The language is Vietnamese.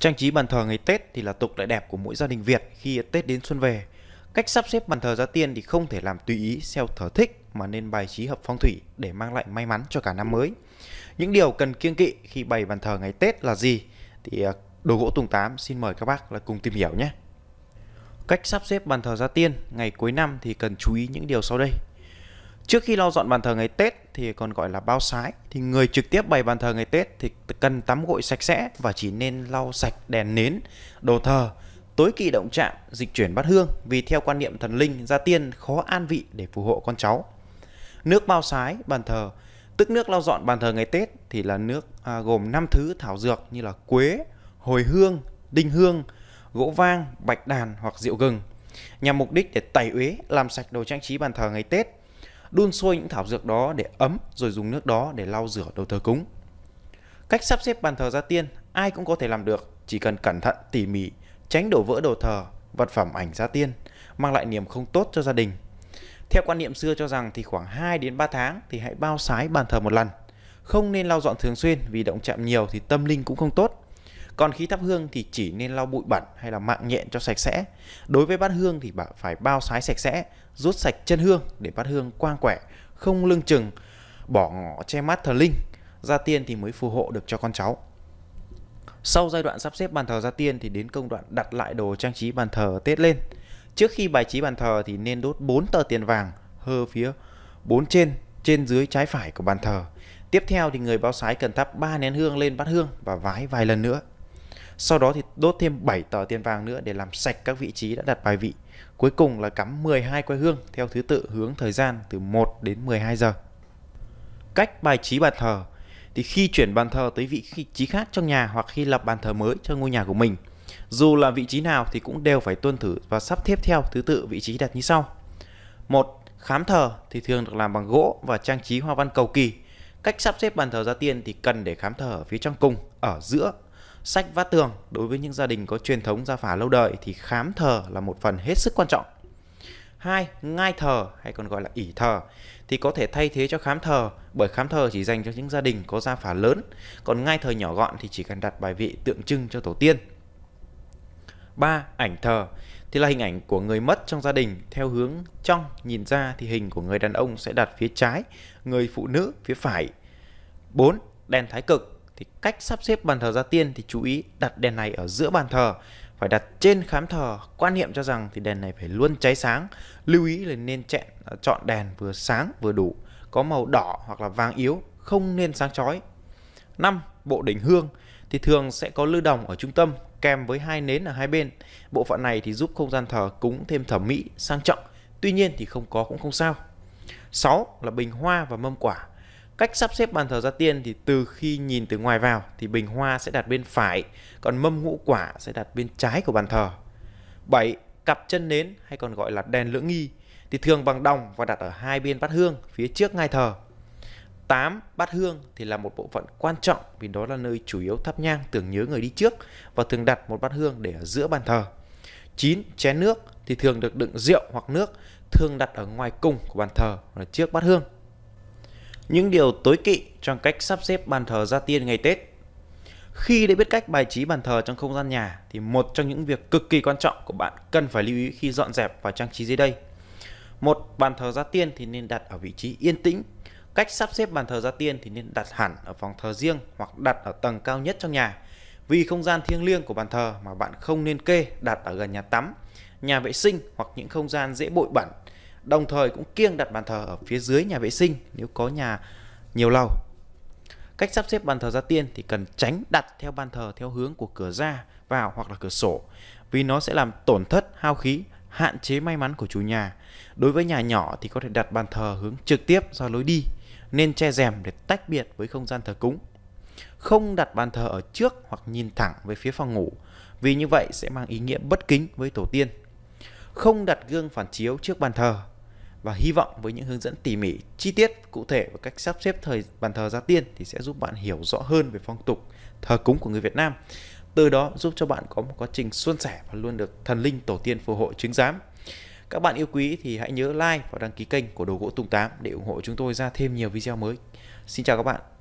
Trang trí bàn thờ ngày Tết thì là tục lại đẹp của mỗi gia đình Việt khi Tết đến xuân về. Cách sắp xếp bàn thờ gia tiên thì không thể làm tùy ý theo thờ thích mà nên bài trí hợp phong thủy để mang lại may mắn cho cả năm mới. Những điều cần kiêng kỵ khi bày bàn thờ ngày Tết là gì? Thì à, đồ gỗ tùng tám xin mời các bác là cùng tìm hiểu nhé. Cách sắp xếp bàn thờ gia tiên ngày cuối năm thì cần chú ý những điều sau đây. Trước khi lau dọn bàn thờ ngày Tết thì còn gọi là bao sái thì người trực tiếp bày bàn thờ ngày Tết thì cần tắm gội sạch sẽ và chỉ nên lau sạch đèn nến, đồ thờ, tối kỵ động chạm, dịch chuyển bát hương vì theo quan niệm thần linh gia tiên khó an vị để phù hộ con cháu. Nước bao sái bàn thờ tức nước lau dọn bàn thờ ngày Tết thì là nước à, gồm 5 thứ thảo dược như là quế, hồi hương, đinh hương, gỗ vang, bạch đàn hoặc rượu gừng nhằm mục đích để tẩy uế làm sạch đồ trang trí bàn thờ ngày Tết đun sôi những thảo dược đó để ấm rồi dùng nước đó để lau rửa đầu thờ cúng. Cách sắp xếp bàn thờ gia tiên ai cũng có thể làm được, chỉ cần cẩn thận tỉ mỉ, tránh đổ vỡ đồ thờ, vật phẩm ảnh gia tiên, mang lại niềm không tốt cho gia đình. Theo quan niệm xưa cho rằng thì khoảng 2 đến 3 tháng thì hãy bao sái bàn thờ một lần. Không nên lau dọn thường xuyên vì động chạm nhiều thì tâm linh cũng không tốt còn khi thắp hương thì chỉ nên lau bụi bẩn hay là mạng nhện cho sạch sẽ đối với bát hương thì bạn phải bao sái sạch sẽ rút sạch chân hương để bát hương quang quẻ không lưng chừng bỏ ngỏ che mắt thờ linh gia tiên thì mới phù hộ được cho con cháu sau giai đoạn sắp xếp bàn thờ gia tiên thì đến công đoạn đặt lại đồ trang trí bàn thờ tết lên trước khi bài trí bàn thờ thì nên đốt 4 tờ tiền vàng hơ phía bốn trên trên dưới trái phải của bàn thờ tiếp theo thì người báo sái cần thắp ba nén hương lên bát hương và vái vài lần nữa sau đó thì đốt thêm 7 tờ tiền vàng nữa để làm sạch các vị trí đã đặt bài vị. Cuối cùng là cắm 12 que hương theo thứ tự hướng thời gian từ 1 đến 12 giờ. Cách bài trí bàn thờ thì khi chuyển bàn thờ tới vị trí khác trong nhà hoặc khi lập bàn thờ mới cho ngôi nhà của mình, dù là vị trí nào thì cũng đều phải tuân thử và sắp xếp theo thứ tự vị trí đặt như sau. Một, Khám thờ thì thường được làm bằng gỗ và trang trí hoa văn cầu kỳ. Cách sắp xếp bàn thờ ra tiên thì cần để khám thờ ở phía trong cung, ở giữa Sách vát tường đối với những gia đình có truyền thống gia phả lâu đời thì khám thờ là một phần hết sức quan trọng. Hai, ngai thờ hay còn gọi là ỷ thờ thì có thể thay thế cho khám thờ bởi khám thờ chỉ dành cho những gia đình có gia phả lớn, còn ngai thờ nhỏ gọn thì chỉ cần đặt bài vị tượng trưng cho tổ tiên. Ba, ảnh thờ thì là hình ảnh của người mất trong gia đình theo hướng trong nhìn ra thì hình của người đàn ông sẽ đặt phía trái, người phụ nữ phía phải. 4. Đèn thái cực thì cách sắp xếp bàn thờ gia tiên thì chú ý đặt đèn này ở giữa bàn thờ phải đặt trên khám thờ quan niệm cho rằng thì đèn này phải luôn cháy sáng lưu ý là nên chọn à, chọn đèn vừa sáng vừa đủ có màu đỏ hoặc là vàng yếu không nên sáng chói năm Bộ đỉnh hương thì thường sẽ có lư đồng ở trung tâm kèm với hai nến ở hai bên. Bộ phận này thì giúp không gian thờ cúng thêm thẩm mỹ, sang trọng. Tuy nhiên thì không có cũng không sao. 6 là bình hoa và mâm quả. Cách sắp xếp bàn thờ gia tiên thì từ khi nhìn từ ngoài vào thì bình hoa sẽ đặt bên phải, còn mâm ngũ quả sẽ đặt bên trái của bàn thờ. 7. Cặp chân nến hay còn gọi là đèn lưỡng nghi thì thường bằng đồng và đặt ở hai bên bát hương phía trước ngai thờ. 8. Bát hương thì là một bộ phận quan trọng vì đó là nơi chủ yếu thắp nhang tưởng nhớ người đi trước và thường đặt một bát hương để ở giữa bàn thờ. 9. Chén nước thì thường được đựng rượu hoặc nước thường đặt ở ngoài cung của bàn thờ hoặc là trước bát hương những điều tối kỵ trong cách sắp xếp bàn thờ gia tiên ngày Tết. Khi đã biết cách bài trí bàn thờ trong không gian nhà thì một trong những việc cực kỳ quan trọng của bạn cần phải lưu ý khi dọn dẹp và trang trí dưới đây. Một bàn thờ gia tiên thì nên đặt ở vị trí yên tĩnh. Cách sắp xếp bàn thờ gia tiên thì nên đặt hẳn ở phòng thờ riêng hoặc đặt ở tầng cao nhất trong nhà. Vì không gian thiêng liêng của bàn thờ mà bạn không nên kê đặt ở gần nhà tắm, nhà vệ sinh hoặc những không gian dễ bụi bẩn Đồng thời cũng kiêng đặt bàn thờ ở phía dưới nhà vệ sinh nếu có nhà nhiều lầu. Cách sắp xếp bàn thờ ra tiên thì cần tránh đặt theo bàn thờ theo hướng của cửa ra vào hoặc là cửa sổ vì nó sẽ làm tổn thất hao khí, hạn chế may mắn của chủ nhà. Đối với nhà nhỏ thì có thể đặt bàn thờ hướng trực tiếp ra lối đi nên che rèm để tách biệt với không gian thờ cúng. Không đặt bàn thờ ở trước hoặc nhìn thẳng về phía phòng ngủ vì như vậy sẽ mang ý nghĩa bất kính với tổ tiên. Không đặt gương phản chiếu trước bàn thờ và hy vọng với những hướng dẫn tỉ mỉ, chi tiết, cụ thể và cách sắp xếp thời bàn thờ gia tiên thì sẽ giúp bạn hiểu rõ hơn về phong tục thờ cúng của người Việt Nam. Từ đó giúp cho bạn có một quá trình suôn sẻ và luôn được thần linh tổ tiên phù hộ chứng giám. Các bạn yêu quý thì hãy nhớ like và đăng ký kênh của Đồ Gỗ Tùng Tám để ủng hộ chúng tôi ra thêm nhiều video mới. Xin chào các bạn.